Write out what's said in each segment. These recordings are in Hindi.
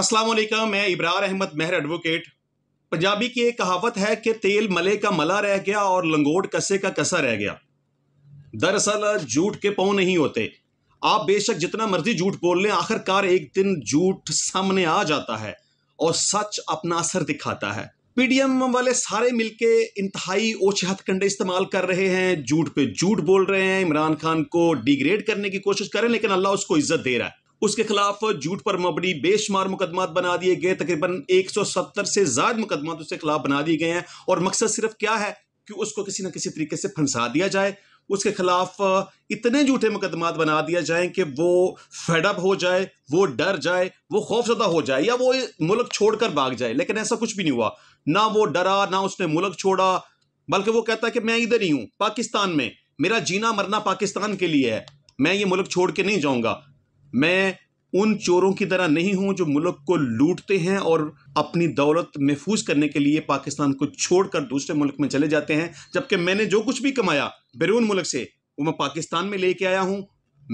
असलम मैं इब्रार अहमद मेहर एडवोकेट पंजाबी की एक कहावत है कि तेल मले का मला रह गया और लंगोट कसे का कसा रह गया दरअसल झूठ के पाँव नहीं होते आप बेशक जितना मर्जी झूठ बोल लें आखिरकार एक दिन झूठ सामने आ जाता है और सच अपना असर दिखाता है पीडीएम वाले सारे मिलके इंतहाई ओछे हथकंडे इस्तेमाल कर रहे हैं झूठ पे झूठ बोल रहे हैं इमरान खान को डिग्रेड करने की कोशिश कर रहे हैं लेकिन अल्लाह उसको इज्जत दे रहा है उसके खिलाफ झूठ पर मबड़ी बेशुमार मुकदमात बना दिए गए तकरीबन 170 से ज्यादा मुकदमात उसके खिलाफ बना दिए गए हैं और मकसद सिर्फ क्या है कि उसको किसी न किसी तरीके से फंसा दिया जाए उसके खिलाफ इतने झूठे मुकदमात बना दिया जाए कि वो फेडअप हो जाए वो डर जाए वो खौफजदा हो जाए या वो मुल्क छोड़कर भाग जाए लेकिन ऐसा कुछ भी नहीं हुआ ना वो डरा ना उसने मुल्क छोड़ा बल्कि वो कहता है कि मैं इधर ही हूँ पाकिस्तान में मेरा जीना मरना पाकिस्तान के लिए है मैं ये मुल्क छोड़ के नहीं जाऊँगा मैं उन चोरों की तरह नहीं हूं जो मुल्क को लूटते हैं और अपनी दौलत महफूज करने के लिए पाकिस्तान को छोड़कर दूसरे मुल्क में चले जाते हैं जबकि मैंने जो कुछ भी कमाया बैरून मुल्क से वो मैं पाकिस्तान में लेके आया हूं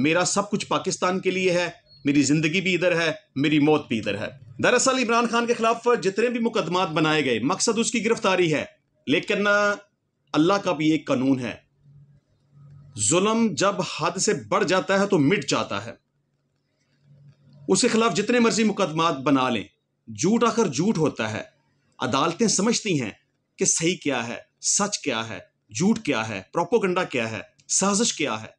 मेरा सब कुछ पाकिस्तान के लिए है मेरी ज़िंदगी भी इधर है मेरी मौत भी इधर है दरअसल इमरान खान के खिलाफ जितने भी मुकदमात बनाए गए मकसद उसकी गिरफ्तारी है लेकिन अल्लाह का भी एक कानून है जुल्म जब हद से बढ़ जाता है तो मिट जाता है उसके खिलाफ जितने मर्जी मुकदमात बना लें झूठ आखिर झूठ होता है अदालतें समझती हैं कि सही क्या है सच क्या है झूठ क्या है प्रोपोगंडा क्या है साजिश क्या है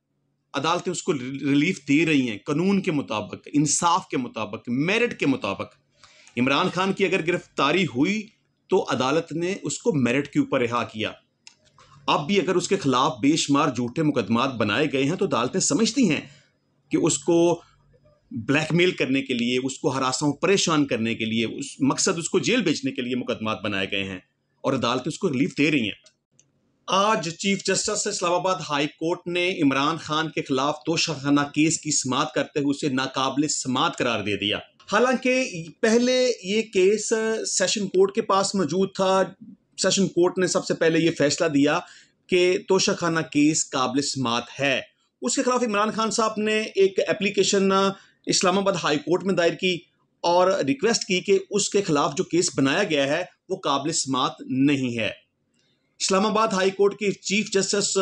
अदालतें उसको रिलीफ दे रही हैं कानून के मुताबिक इंसाफ के मुताबिक मेरिट के मुताबिक इमरान खान की अगर गिरफ्तारी हुई तो अदालत ने उसको मेरिट के ऊपर रिहा किया अब भी अगर उसके खिलाफ बेशुमार झूठे मुकदमात बनाए गए हैं तो अदालतें समझती हैं कि उसको ब्लैकमेल करने के लिए उसको हरासों परेशान करने के लिए उस मकसद उसको जेल भेजने के लिए मुकदमा बनाए गए हैं और अदालतें उसको रिलीफ दे रही हैं आज chief justice Islamabad high court ने इमरान खान के खिलाफ दो शाहना केस की समात करते हुए उसे नाकबिल समात करार दे दिया हालांकि पहले ये केस सेशन कोर्ट के पास मौजूद था सेशन कोर्ट ने सबसे पहले ये फैसला दिया कि तोशाखाना केस काबिल समात है उसके खिलाफ इमरान खान साहब ने एक एप्लीकेशन इस्लामाबाद हाई कोर्ट में दायर की और रिक्वेस्ट की कि उसके खिलाफ जो केस बनाया गया है वो काबिल समात नहीं है इस्लामाबाद हाई कोर्ट के चीफ जस्टिस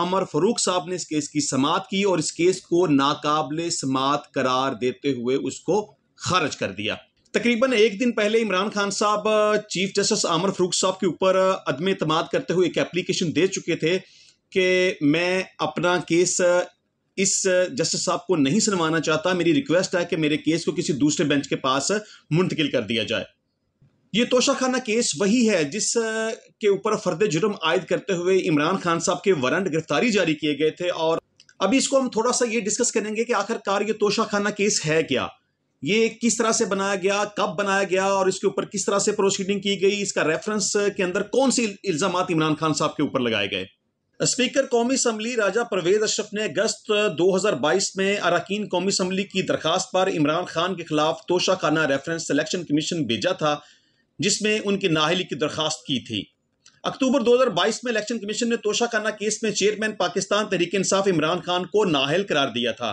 आमर फरूक साहब ने इस केस की समात की और इस केस को नाकबिल समात करार देते हुए उसको खारिज कर दिया तकरीबन एक दिन पहले इमरान खान साहब चीफ जस्टिस आमर फरूक साहब के ऊपर अदम अतमाद करते हुए एक एप्लीकेशन दे चुके थे कि मैं अपना केस इस जस्टिस साहब को नहीं सुनवाना चाहता मेरी रिक्वेस्ट है कि मेरे केस को किसी दूसरे बेंच के पास मुंतकिल कर दिया जाए ये तोशाखाना केस वही है जिस के ऊपर फर्द जुर्म आयद करते हुए इमरान खान साहब के वारंट गिरफ्तारी जारी किए गए थे और अभी इसको हम थोड़ा सा ये डिस्कस करेंगे कि आखिरकार ये तोशाखाना केस है क्या ये किस तरह से बनाया गया कब बनाया गया और इसके ऊपर किस तरह से प्रोसीडिंग की गई इसका रेफरेंस के अंदर कौन सी इल्जाम इमरान खान साहब के ऊपर लगाए गए स्पीकर कौमी असम्बली राजा परवेज अशरफ ने अगस्त 2022 में अरकान कौमी असम्बली की दरख्वास्त पर इमरान खान के खिलाफ तोशा खाना रेफरेंस सिलेक्शन कमीशन भेजा था जिसमें उनकी नाहली की दरख्वास्त की थी अक्टूबर 2022 में इलेक्शन कमीशन ने तोशा खाना केस में चेयरमैन पाकिस्तान तहरीक इंसाफ इमरान खान को नाहल करार दिया था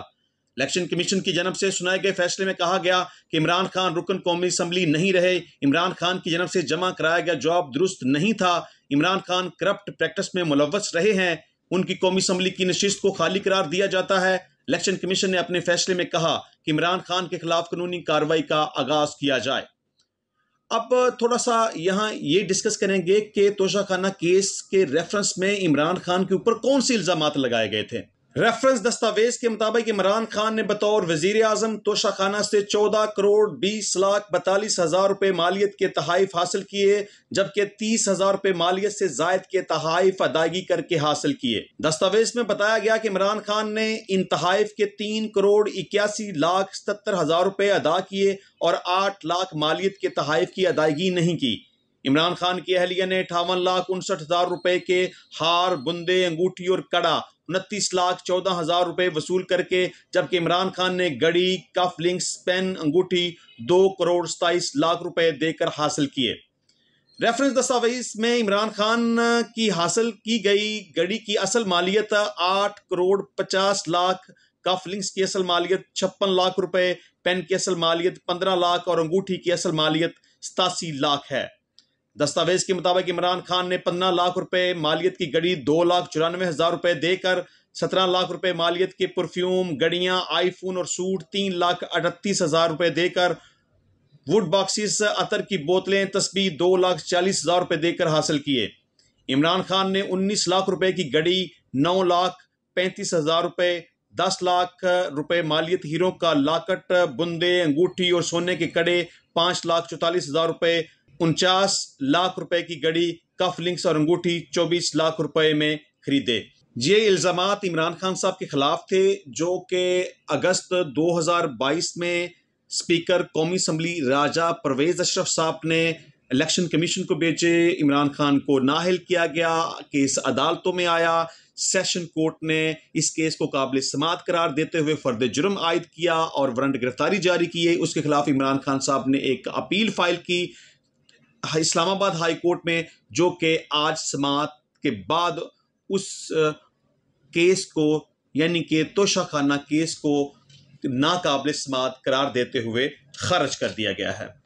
इलेक्शन कमीशन की जनब से सुनाए गए फैसले में कहा गया कि इमरान खान रुकन कौमी असम्बली नहीं रहे इमरान खान की जनब से जमा कराया गया जॉब दुरुस्त नहीं था इमरान खान करप्ट प्रैक्टिस में मुलवस रहे हैं उनकी कौमी असम्बली की नशिस्त को खाली करार दिया जाता है इलेक्शन कमीशन ने अपने फैसले में कहा कि इमरान खान के खिलाफ कानूनी कार्रवाई का आगाज किया जाए अब थोड़ा सा यहाँ ये डिस्कस करेंगे कि तोशाखाना केस के रेफरेंस में इमरान खान के ऊपर कौन से इल्जाम लगाए गए थे रेफरेंस दस्तावेज के मुताबिक इमरान खान ने बतौर वजीर अजम तोशाखाना से चौदह करोड़ बीस लाख बतालीस हजार रुपये मालियत के तहाइफ हासिल किए जबकि तीस हजार रुपये मालियत से जायद के तहाइफ अदायगी करके हासिल किए दस्तावेज में बताया गया कि इमरान खान ने इन तहाइफ के तीन करोड़ इक्यासी लाख सत्तर हजार रुपये अदा किए और आठ लाख मालियत के तहाइफ की अदायगी नहीं की इमरान खान की अहलिया ने अठावन लाख उनसठ हज़ार रुपये के हार बुंदे अंगूठी और कड़ा उनतीस लाख चौदह हज़ार रुपये वसूल करके जबकि इमरान खान ने गड़ी कफ लिंक्स पेन अंगूठी दो करोड़ सताईस लाख रुपए देकर हासिल किए रेफरेंस दस्तावेज में इमरान खान की हासिल की गई गड़ी की असल मालियत आठ करोड़ पचास लाख कफ लिंक्स की असल मालियत छप्पन लाख रुपए पेन की असल मालियत पंद्रह लाख और अंगूठी की असल मालियत सतासी लाख है दस्तावेज के मुताबिक इमरान खान ने पंद्रह लाख रुपए मालियत की गड़ी दो लाख चौरानवे हजार रुपए देकर सत्रह लाख रुपए मालियत के परफ्यूम गड़िया आईफोन और सूट तीन लाख अड़तीस हजार रुपए देकर वुड बॉक्सिस अतर की बोतलें तस्बी दो लाख चालीस हजार रुपए देकर हासिल किए इमरान खान ने उन्नीस लाख रुपए की गड़ी नौ लाख पैंतीस हजार रुपए दस लाख रुपए मालियत हीरों का लाकट बुंदे अंगूठी और सोने के कड़े पाँच लाख चौतालीस हजार रुपए उनचास लाख रुपए की गड़ी कफ लिंक्स और अंगूठी चौबीस लाख रुपए में खरीदे ये इल्ज़ाम इमरान खान साहब के खिलाफ थे जो कि अगस्त 2022 में स्पीकर कौमी असम्बली राजा परवेज़ अशरफ साहब ने इलेक्शन कमीशन को भेजे इमरान खान को नाहल किया गया केस अदालतों में आया सेशन कोर्ट ने इस केस को काबिल समात करार देते हुए फर्द जुर्म आयद किया और वारंट गिरफ्तारी जारी किए उसके खिलाफ इमरान खान साहब ने एक अपील फाइल की इस्लामाबाद हाई कोर्ट में जो कि आज समात के बाद उस केस को यानी कि तोशा खाना केस को नाकाबले समात करार देते हुए खारज कर दिया गया है